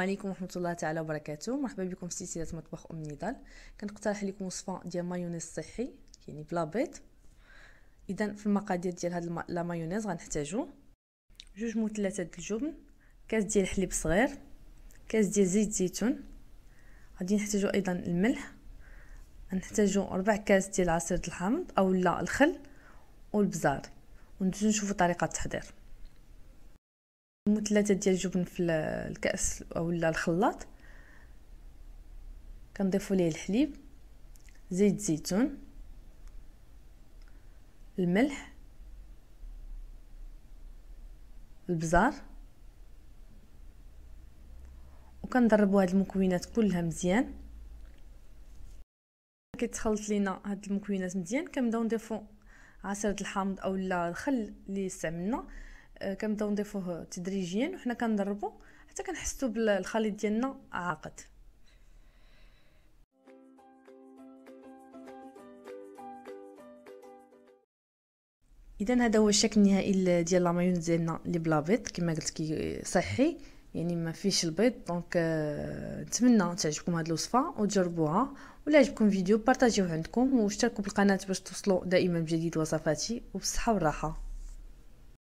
عليكم ورحمه الله تعالى وبركاته مرحبا بكم في سلسله مطبخ ام نضال كنقترح لكم وصفه ديال مايونيز صحي يعني بلا بيض اذا في المقادير ديال هاد لا مايونيز غنحتاجو جوج مثلثات د الجبن كاس ديال الحليب صغير كاس ديال زيت زيتون غادي نحتاجو ايضا الملح نحتاجو ربع كاس ديال عصير الحامض اولا الخل والبزار وندوزو نشوفو طريقه التحضير مو ديال الجبن في الكاس اولا الخلاط كنضيفوا ليه الحليب زيت الزيتون الملح البزار وكنضربوا هاد المكونات كلها مزيان كيتخلط لينا هاد المكونات مزيان كنبداو نضيفو عصير الحامض اولا الخل اللي استعملنا آه، كنبداو نضيفوه تدريجيا وحنا كندربو حتى كنحسو بالخليط ديالنا عاقد اذا هذا هو الشكل النهائي ديال لا مايونيز ديالنا اللي بلا بيض كما قلت كي صحي يعني ما فيش البيض دونك آه، نتمنى تعجبكم هذه الوصفه وتجربوها ولا عجبكم الفيديو بارطاجيوه عندكم واشتركوا بالقناه باش توصلوا دائما بجديد وصفاتي وبالصحه والراحه